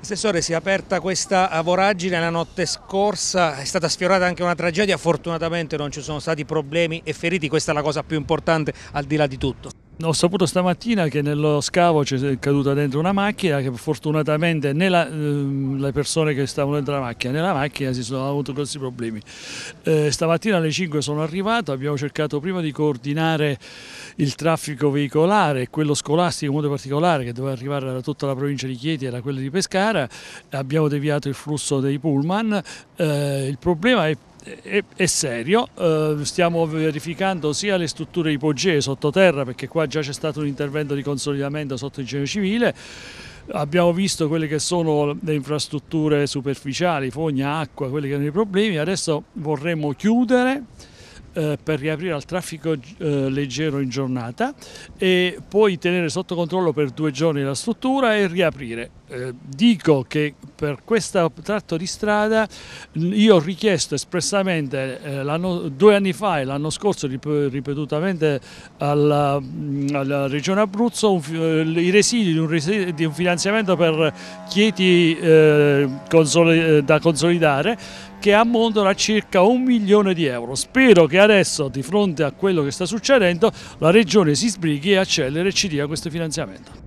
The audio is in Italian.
Assessore, si è aperta questa voragine la notte scorsa, è stata sfiorata anche una tragedia, fortunatamente non ci sono stati problemi e feriti, questa è la cosa più importante al di là di tutto. Ho saputo stamattina che nello scavo c'è caduta dentro una macchina che fortunatamente né la, eh, le persone che stavano dentro la macchina né la macchina si sono avuti grossi problemi. Eh, stamattina alle 5 sono arrivato, abbiamo cercato prima di coordinare il traffico veicolare, e quello scolastico in modo particolare che doveva arrivare da tutta la provincia di Chieti era quello di Pescara, abbiamo deviato il flusso dei pullman, eh, il problema è è, serio, eh, stiamo verificando sia le strutture ipogee sottoterra perché qua già c'è stato un intervento di consolidamento sotto il genio civile, abbiamo visto quelle che sono le infrastrutture superficiali, fogna, acqua, quelli che erano i problemi, adesso vorremmo chiudere eh, per riaprire al traffico eh, leggero in giornata e poi tenere sotto controllo per due giorni la struttura e riaprire. Eh, dico che per questo tratto di strada io ho richiesto espressamente eh, due anni fa e l'anno scorso ripetutamente alla, mm, alla Regione Abruzzo un, eh, i residui di un, di un, finanziamento per Chieti eh, console, eh, da consolidare che ammontano a circa un milione di euro. Spero che adesso, di fronte a quello che sta succedendo, la Regione si sbrighi e accelere e ci dia questo finanziamento.